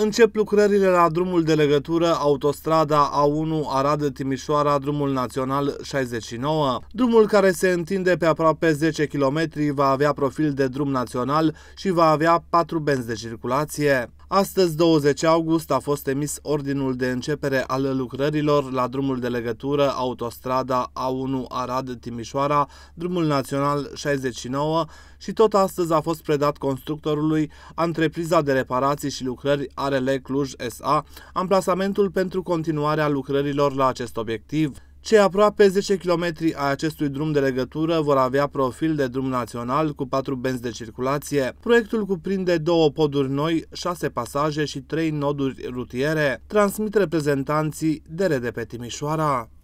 Încep lucrările la drumul de legătură autostrada A1 Arad-Timișoara, drumul național 69. Drumul care se întinde pe aproape 10 km va avea profil de drum național și va avea 4 benzi de circulație. Astăzi, 20 august, a fost emis ordinul de începere al lucrărilor la drumul de legătură autostrada A1 Arad-Timișoara, drumul național 69 și tot astăzi a fost predat constructorului antrepriza de reparații și lucrări a ARL Cluj SA amplasamentul pentru continuarea lucrărilor la acest obiectiv. Cei aproape 10 km a acestui drum de legătură vor avea profil de drum național cu 4 benzi de circulație. Proiectul cuprinde două poduri noi, 6 pasaje și 3 noduri rutiere, transmit reprezentanții de pe Timișoara.